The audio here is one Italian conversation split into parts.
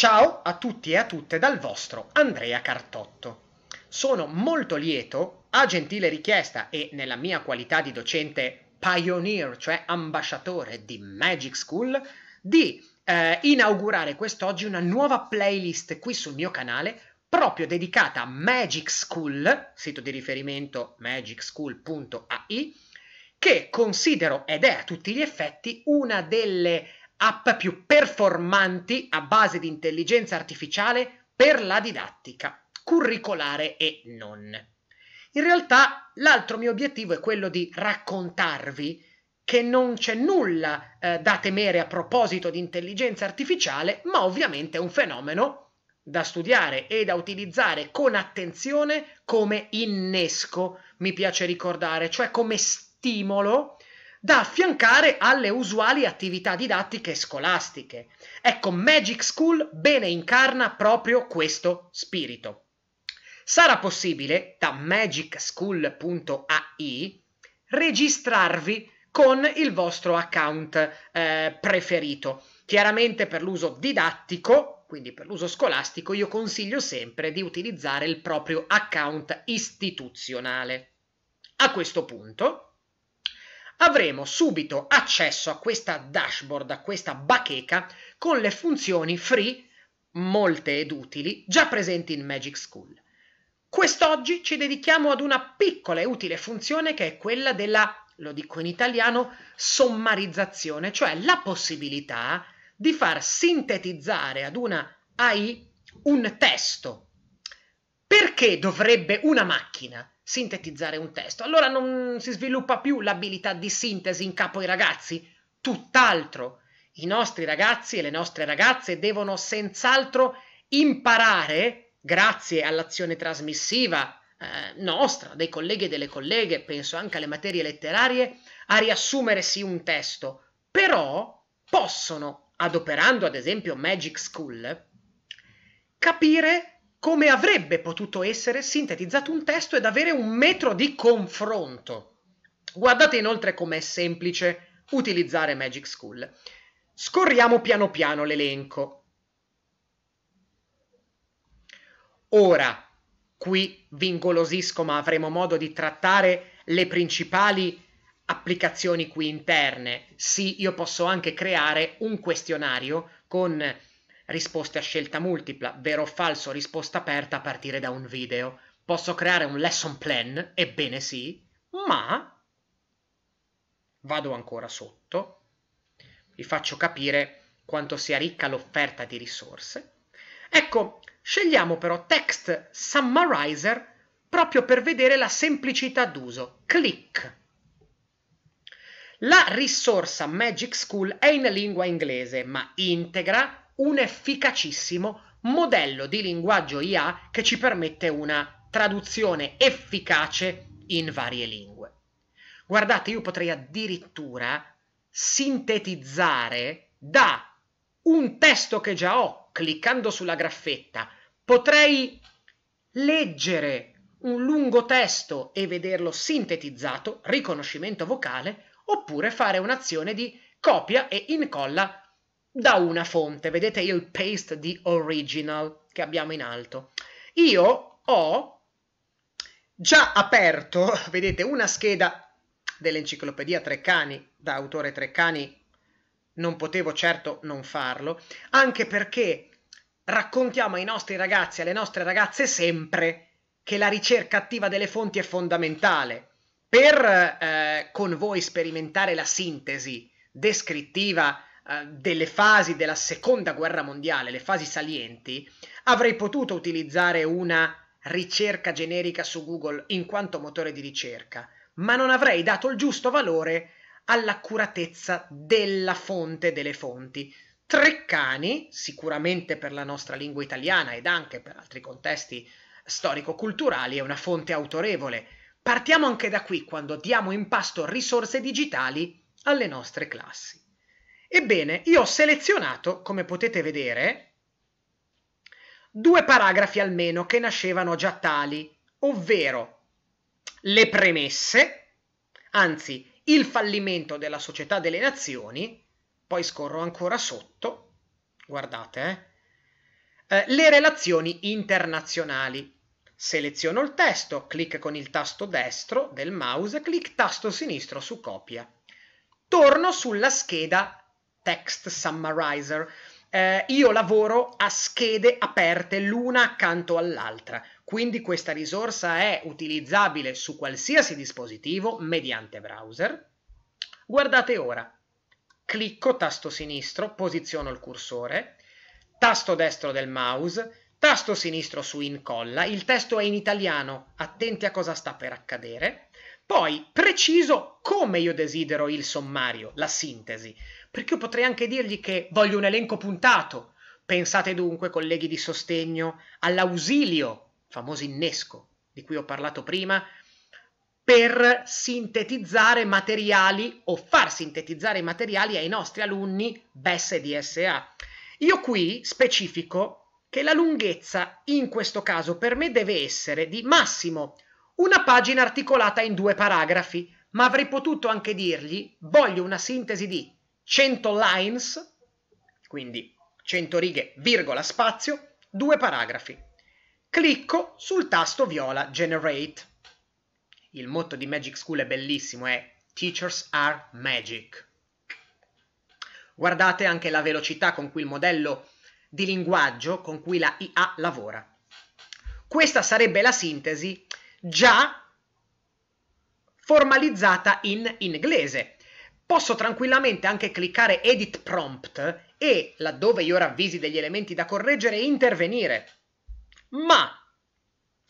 Ciao a tutti e a tutte dal vostro Andrea Cartotto. Sono molto lieto, a gentile richiesta e nella mia qualità di docente pioneer, cioè ambasciatore di Magic School, di eh, inaugurare quest'oggi una nuova playlist qui sul mio canale proprio dedicata a Magic School, sito di riferimento magicschool.ai, che considero ed è a tutti gli effetti una delle app più performanti a base di intelligenza artificiale per la didattica, curricolare e non. In realtà l'altro mio obiettivo è quello di raccontarvi che non c'è nulla eh, da temere a proposito di intelligenza artificiale, ma ovviamente è un fenomeno da studiare e da utilizzare con attenzione come innesco, mi piace ricordare, cioè come stimolo da affiancare alle usuali attività didattiche scolastiche. Ecco, Magic School bene incarna proprio questo spirito. Sarà possibile, da magicschool.ai, registrarvi con il vostro account eh, preferito. Chiaramente per l'uso didattico, quindi per l'uso scolastico, io consiglio sempre di utilizzare il proprio account istituzionale. A questo punto, avremo subito accesso a questa dashboard, a questa bacheca con le funzioni free, molte ed utili, già presenti in Magic School. Quest'oggi ci dedichiamo ad una piccola e utile funzione che è quella della, lo dico in italiano, sommarizzazione, cioè la possibilità di far sintetizzare ad una AI un testo. Perché dovrebbe una macchina sintetizzare un testo. Allora non si sviluppa più l'abilità di sintesi in capo ai ragazzi, tutt'altro. I nostri ragazzi e le nostre ragazze devono senz'altro imparare, grazie all'azione trasmissiva eh, nostra, dei colleghi e delle colleghe, penso anche alle materie letterarie, a riassumersi un testo. Però possono, adoperando ad esempio Magic School, capire come avrebbe potuto essere sintetizzato un testo ed avere un metro di confronto. Guardate inoltre com'è semplice utilizzare Magic School. Scorriamo piano piano l'elenco. Ora, qui vi ingolosisco, ma avremo modo di trattare le principali applicazioni qui interne. Sì, io posso anche creare un questionario con risposte a scelta multipla, vero o falso, risposta aperta a partire da un video. Posso creare un lesson plan, ebbene sì, ma vado ancora sotto, vi faccio capire quanto sia ricca l'offerta di risorse. Ecco, scegliamo però Text Summarizer proprio per vedere la semplicità d'uso. Clic. La risorsa Magic School è in lingua inglese, ma integra un efficacissimo modello di linguaggio IA che ci permette una traduzione efficace in varie lingue. Guardate, io potrei addirittura sintetizzare da un testo che già ho, cliccando sulla graffetta, potrei leggere un lungo testo e vederlo sintetizzato, riconoscimento vocale, oppure fare un'azione di copia e incolla da una fonte. Vedete il paste di original che abbiamo in alto. Io ho già aperto, vedete, una scheda dell'enciclopedia Treccani, da autore Treccani non potevo certo non farlo, anche perché raccontiamo ai nostri ragazzi e alle nostre ragazze sempre che la ricerca attiva delle fonti è fondamentale per eh, con voi sperimentare la sintesi descrittiva eh, delle fasi della seconda guerra mondiale, le fasi salienti, avrei potuto utilizzare una ricerca generica su Google in quanto motore di ricerca, ma non avrei dato il giusto valore all'accuratezza della fonte delle fonti. Treccani, sicuramente per la nostra lingua italiana ed anche per altri contesti storico-culturali, è una fonte autorevole. Partiamo anche da qui quando diamo in pasto risorse digitali alle nostre classi. Ebbene, io ho selezionato, come potete vedere, due paragrafi almeno che nascevano già tali, ovvero le premesse, anzi il fallimento della Società delle Nazioni, poi scorro ancora sotto, guardate, eh, eh, le relazioni internazionali. Seleziono il testo, clic con il tasto destro del mouse, clic tasto sinistro su copia. Torno sulla scheda text summarizer, eh, io lavoro a schede aperte l'una accanto all'altra, quindi questa risorsa è utilizzabile su qualsiasi dispositivo mediante browser. Guardate ora, clicco tasto sinistro, posiziono il cursore, tasto destro del mouse, tasto sinistro su incolla, il testo è in italiano, attenti a cosa sta per accadere, poi preciso come io desidero il sommario, la sintesi perché io potrei anche dirgli che voglio un elenco puntato. Pensate dunque, colleghi di sostegno, all'ausilio, famoso innesco di cui ho parlato prima, per sintetizzare materiali o far sintetizzare materiali ai nostri alunni BES e DSA. Io qui specifico che la lunghezza in questo caso per me deve essere di massimo una pagina articolata in due paragrafi, ma avrei potuto anche dirgli voglio una sintesi di 100 lines, quindi 100 righe, virgola, spazio, due paragrafi. Clicco sul tasto viola Generate. Il motto di Magic School è bellissimo, è Teachers are Magic. Guardate anche la velocità con cui il modello di linguaggio con cui la IA lavora. Questa sarebbe la sintesi già formalizzata in inglese, posso tranquillamente anche cliccare Edit Prompt e, laddove io ravvisi degli elementi da correggere, intervenire. Ma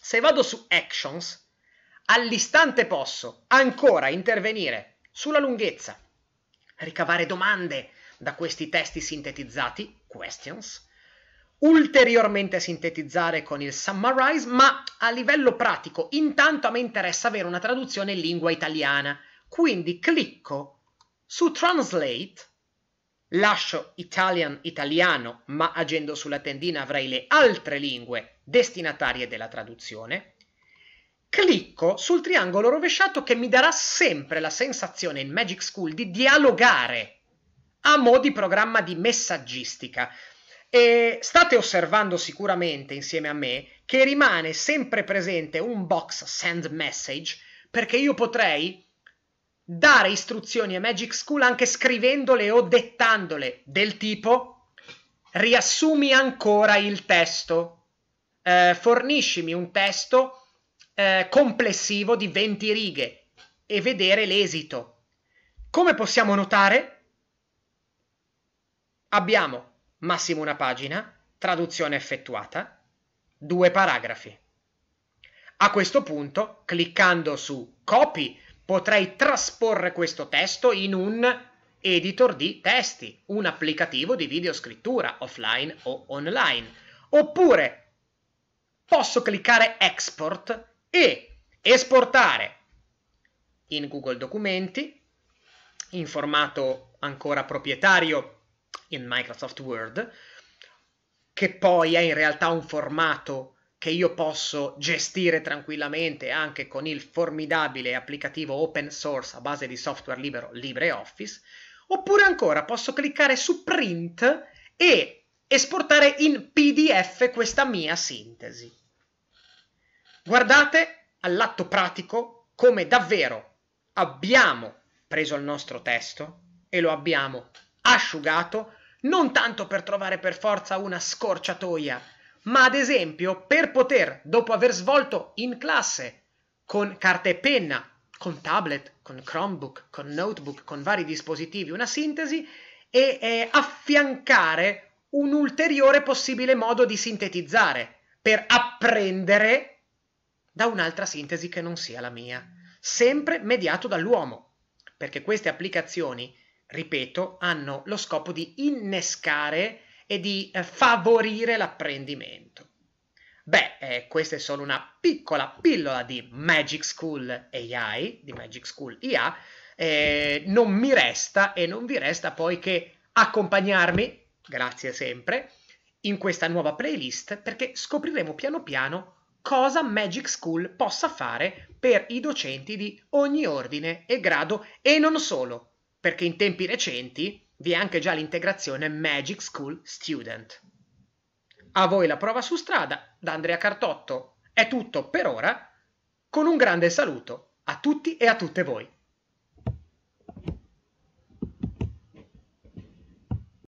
se vado su Actions, all'istante posso ancora intervenire sulla lunghezza, ricavare domande da questi testi sintetizzati, questions, ulteriormente sintetizzare con il summarize, ma a livello pratico intanto a me interessa avere una traduzione in lingua italiana, quindi clicco su Translate lascio Italian italiano, ma agendo sulla tendina avrei le altre lingue destinatarie della traduzione. Clicco sul triangolo rovesciato che mi darà sempre la sensazione in Magic School di dialogare a mo' di programma di messaggistica. E state osservando sicuramente insieme a me che rimane sempre presente un box send message perché io potrei dare istruzioni a Magic School anche scrivendole o dettandole, del tipo riassumi ancora il testo, eh, forniscimi un testo eh, complessivo di 20 righe e vedere l'esito. Come possiamo notare? Abbiamo massimo una pagina, traduzione effettuata, due paragrafi. A questo punto, cliccando su Copy potrei trasporre questo testo in un editor di testi, un applicativo di videoscrittura offline o online. Oppure posso cliccare export e esportare in Google Documenti in formato ancora proprietario in Microsoft Word, che poi è in realtà un formato che io posso gestire tranquillamente anche con il formidabile applicativo open source a base di software libero LibreOffice, oppure ancora posso cliccare su print e esportare in PDF questa mia sintesi. Guardate all'atto pratico come davvero abbiamo preso il nostro testo e lo abbiamo asciugato non tanto per trovare per forza una scorciatoia ma ad esempio per poter, dopo aver svolto in classe con carta e penna, con tablet, con Chromebook, con notebook, con vari dispositivi, una sintesi e eh, affiancare un ulteriore possibile modo di sintetizzare per apprendere da un'altra sintesi che non sia la mia, sempre mediato dall'uomo, perché queste applicazioni, ripeto, hanno lo scopo di innescare e di eh, favorire l'apprendimento. Beh, eh, questa è solo una piccola pillola di Magic School AI, di Magic School IA, eh, non mi resta e non vi resta poi che accompagnarmi, grazie sempre, in questa nuova playlist perché scopriremo piano piano cosa Magic School possa fare per i docenti di ogni ordine e grado e non solo, perché in tempi recenti vi è anche già l'integrazione Magic School Student. A voi la prova su strada da Andrea Cartotto. È tutto per ora, con un grande saluto a tutti e a tutte voi.